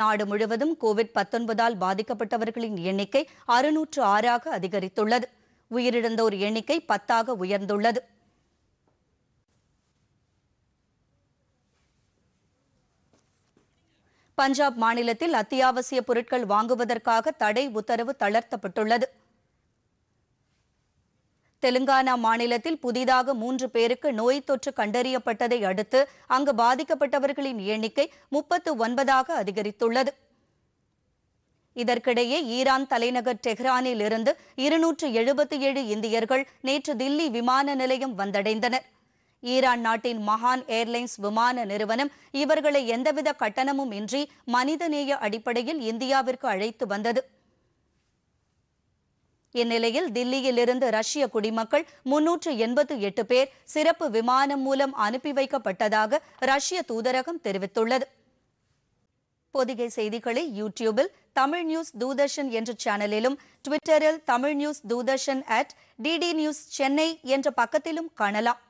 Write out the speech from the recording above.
நாடு முழுவதும் கோவிட் பத்தொன்பதால் பாதிக்கப்பட்டவர்களின் எண்ணிக்கை அறுநூற்று ஆறாக அதிகரித்துள்ளது உயிரிழந்தோர் எண்ணிக்கை பத்தாக உயர்ந்துள்ளது பஞ்சாப் மாநிலத்தில் அத்தியாவசிய பொருட்கள் வாங்குவதற்காக தடை உத்தரவு தளர்த்தப்பட்டுள்ளது தெலுங்கானா மாநிலத்தில் புதிதாக மூன்று பேருக்கு நோய் தொற்று கண்டறியப்பட்டதை அடுத்து அங்கு பாதிக்கப்பட்டவர்களின் எண்ணிக்கை முப்பத்து ஒன்பதாக அதிகரித்துள்ளது இதற்கிடையே ஈரான் தலைநகர் டெஹ்ரானில் இருந்து இருநூற்று எழுபத்தி ஏழு இந்தியர்கள் நேற்று தில்லி விமான நிலையம் வந்தடைந்தனர் ஈரான் நாட்டின் மகான் ஏர்லைன்ஸ் விமான நிறுவனம் இவர்களை எந்தவித கட்டணமும் இன்றி மனிதநேய அடிப்படையில் இந்தியாவிற்கு அழைத்து வந்தது இந்நிலையில் தில்லியிலிருந்து ரஷ்ய குடிமக்கள் முன்னூற்று எண்பத்து எட்டு பேர் சிறப்பு விமானம் மூலம் அனுப்பி வைக்கப்பட்டதாக ரஷ்ய தூதரகம் தெரிவித்துள்ளது பொதிகை செய்திகளை யூடியூபில் தமிழ் நியூஸ் தூதர்ஷன் என்ற சேனலிலும் ட்விட்டரில் Tamil news Doordarshan at DD news Chennai என்ற பக்கத்திலும் காணலாம்